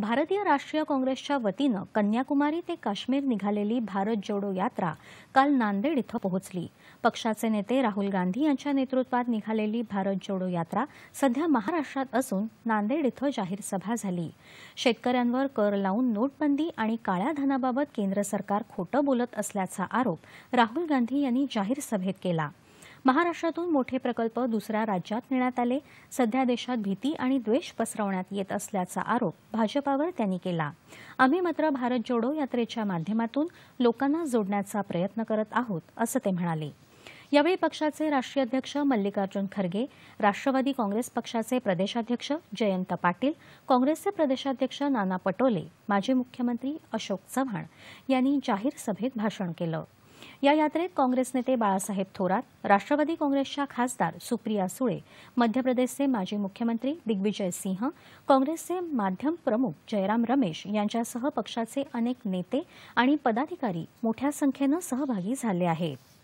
भारतीय राष्ट्रीय काँग्रेसच्या वतीनं कन्याकुमारी ते काश्मीर निघालेली भारत जोडो यात्रा काल नांदेड इथं पोहोचली पक्षाचे नेते राहुल गांधी यांच्या नेतृत्वात निघालेली भारत जोडो यात्रा सध्या महाराष्ट्रात असून नांदेड इथं जाहीर सभा झाली शेतकऱ्यांवर कर लावून नोटबंदी आणि काळ्या धनाबाबत केंद्र सरकार खोटं बोलत असल्याचा आरोप राहुल गांधी यांनी जाहीर सभेत केला महाराष्ट्रातून मोठे प्रकल्प दुसऱ्या राज्यात नेण्यात आले सध्या देशात भीती आणि द्वेष पसरवण्यात येत असल्याचा आरोप भाजपावर त्यांनी केला आम्ही मात्र भारत जोडो यात्रेच्या माध्यमातून लोकांना जोडण्याचा प्रयत्न करत आहोत असं ते म्हणाले यावेळी पक्षाचे राष्ट्रीय अध्यक्ष मल्लिकार्जुन खरगे राष्ट्रवादी काँग्रेस पक्षाचे प्रदेशाध्यक्ष जयंत पाटील काँग्रेसचे प्रदेशाध्यक्ष नाना पटोले माजी मुख्यमंत्री अशोक चव्हाण यांनी जाहीर सभेत भाषण केलं या यात्रेत काँग्रेस नेते बाळासाहेब थोरात राष्ट्रवादी काँग्रेसच्या खासदार सुप्रिया सुळे मध्य प्रदेशचे माजी मुख्यमंत्री दिग्विजय सिंह काँग्रेसचे माध्यम प्रमुख जयराम रमेश यांच्यासह पक्षाचे अनेक नेते आणि पदाधिकारी मोठ्या संख्येनं सहभागी झाले आहेत